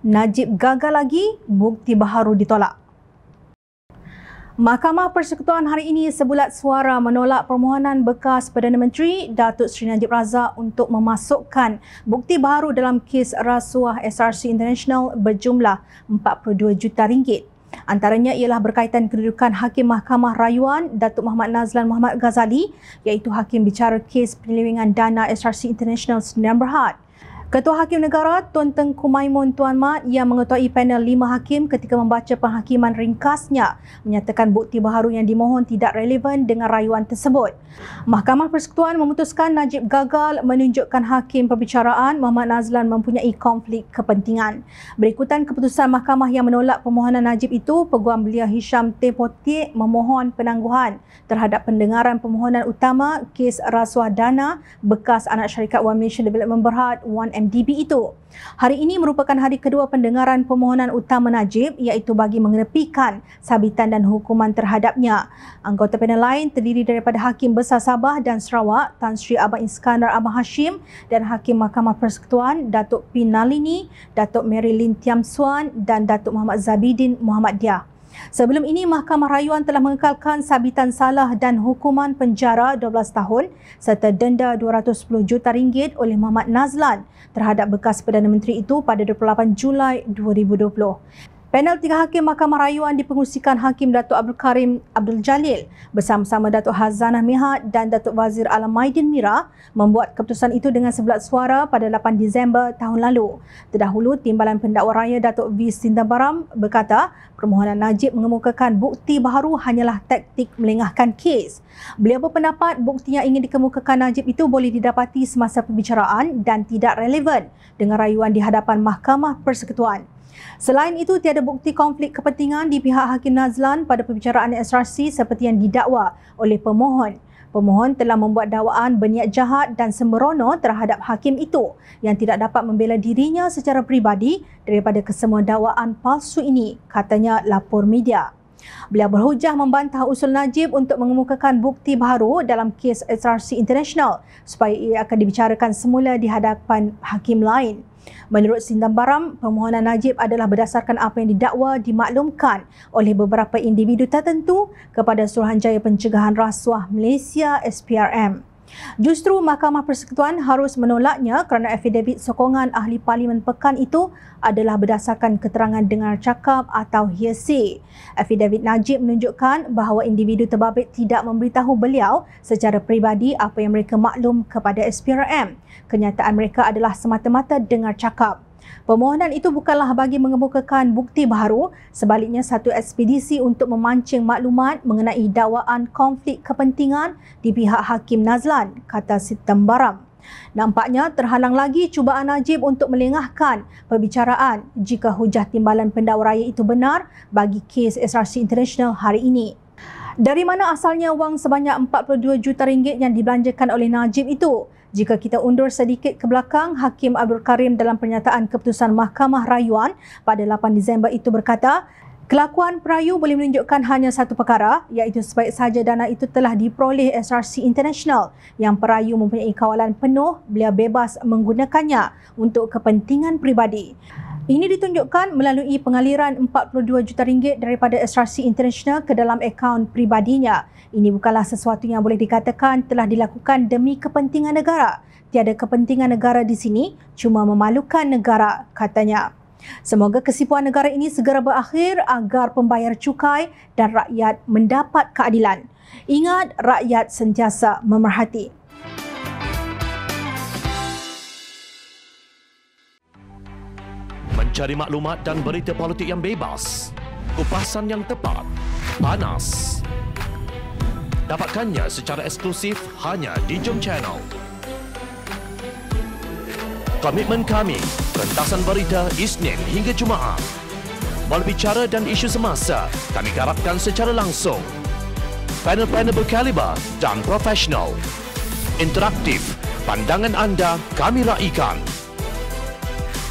Najib gagal lagi, bukti baharu ditolak. Mahkamah Persekutuan hari ini sebulat suara menolak permohonan bekas Perdana Menteri Datuk Seri Najib Razak untuk memasukkan bukti baru dalam kes rasuah SRC International berjumlah 42 juta ringgit. Antaranya ialah berkaitan kedudukan Hakim Mahkamah Rayuan Datuk Muhammad Nazlan Muhammad Ghazali iaitu Hakim Bicara Kes Penyelewengan Dana SRC International Sdn Bhd. Ketua Hakim Negara Tun Tengku Maimun Tuan Ma yang mengetuai panel lima hakim ketika membaca penghakiman ringkasnya menyatakan bukti baharu yang dimohon tidak relevan dengan rayuan tersebut. Mahkamah Persekutuan memutuskan Najib gagal menunjukkan hakim perbicaraan Muhammad Nazlan mempunyai konflik kepentingan. Berikutan keputusan mahkamah yang menolak permohonan Najib itu, Peguam Belia Hisham Tepoti memohon penangguhan terhadap pendengaran permohonan utama kes rasuah dana bekas anak syarikat One Malaysia Development Berhad 1 MDB itu. Hari ini merupakan hari kedua pendengaran permohonan utama Najib iaitu bagi mengenepikan sabitan dan hukuman terhadapnya. Anggota panel lain terdiri daripada Hakim Besar Sabah dan Sarawak Tan Sri Abang Iskandar Abang Hashim dan Hakim Mahkamah Persekutuan Datuk Pinalini, Datuk Mary Lin Tiam Suan dan Datuk Muhammad Zabidin Muhammad Diah. Sebelum ini, Mahkamah Rayuan telah mengekalkan sabitan salah dan hukuman penjara 12 tahun serta denda 210 juta ringgit oleh Muhammad Nazlan terhadap bekas Perdana Menteri itu pada 28 Julai 2020. Panel tiga hakim Mahkamah Rayuan dipengusikan Hakim Datuk Abdul Karim Abdul Jalil bersama-sama Datuk Hazanah Mihat dan Datuk Wazir Alam Maidin Mira membuat keputusan itu dengan sebelah suara pada 8 Disember tahun lalu. Terdahulu, Timbalan Pendakwa Raya Datuk V. Sindabaram berkata permohonan Najib mengemukakan bukti baru hanyalah taktik melengahkan kes. Beliau berpendapat bukti yang ingin dikemukakan Najib itu boleh didapati semasa perbicaraan dan tidak relevan dengan rayuan di hadapan Mahkamah Persekutuan. Selain itu, tiada bukti konflik kepentingan di pihak Hakim Nazlan pada perbicaraan SRC seperti yang didakwa oleh pemohon. Pemohon telah membuat dakwaan berniat jahat dan sembrono terhadap hakim itu yang tidak dapat membela dirinya secara peribadi daripada kesemua dakwaan palsu ini, katanya lapor media. Beliau berhujah membantah usul Najib untuk mengemukakan bukti baru dalam kes SRC International supaya ia akan dibicarakan semula di hadapan hakim lain. Menurut Sindambaram, permohonan Najib adalah berdasarkan apa yang didakwa dimaklumkan oleh beberapa individu tertentu kepada Suruhanjaya Pencegahan Rasuah Malaysia SPRM. Justru Mahkamah Persekutuan harus menolaknya kerana affidavit sokongan ahli parlimen pekan itu adalah berdasarkan keterangan dengar cakap atau hearsay. Affidavit Najib menunjukkan bahawa individu terbabit tidak memberitahu beliau secara peribadi apa yang mereka maklum kepada SPRM. Kenyataan mereka adalah semata-mata dengar cakap. Permohonan itu bukanlah bagi mengemukakan bukti baru, sebaliknya satu ekspedisi untuk memancing maklumat mengenai dakwaan konflik kepentingan di pihak Hakim Nazlan, kata Sitambaram. Nampaknya terhalang lagi cubaan Najib untuk melengahkan perbicaraan jika hujah timbalan pendawa raya itu benar bagi kes SRC International hari ini. Dari mana asalnya wang sebanyak 42 juta ringgit yang dibelanjakan oleh Najib itu? Jika kita undur sedikit ke belakang, Hakim Abdul Karim dalam pernyataan keputusan Mahkamah Rayuan pada 8 Disember itu berkata, Kelakuan perayu boleh menunjukkan hanya satu perkara iaitu sebaik sahaja dana itu telah diperoleh SRC International yang perayu mempunyai kawalan penuh beliau bebas menggunakannya untuk kepentingan peribadi. Ini ditunjukkan melalui pengaliran 42 juta ringgit daripada SRC International ke dalam akaun pribadinya. Ini bukanlah sesuatu yang boleh dikatakan telah dilakukan demi kepentingan negara. Tiada kepentingan negara di sini, cuma memalukan negara, katanya. Semoga kesipuan negara ini segera berakhir agar pembayar cukai dan rakyat mendapat keadilan. Ingat rakyat sentiasa memerhati. mencari maklumat dan berita politik yang bebas. Kupasan yang tepat. Panas. Dapatkannya secara eksklusif hanya di Jom Channel. Komitmen kami, rentasan berita Isnin hingga Jumaat. bicara dan isu semasa, kami garapkan secara langsung. Panel-panel berkaliber dan profesional. Interaktif, pandangan anda kami raikan.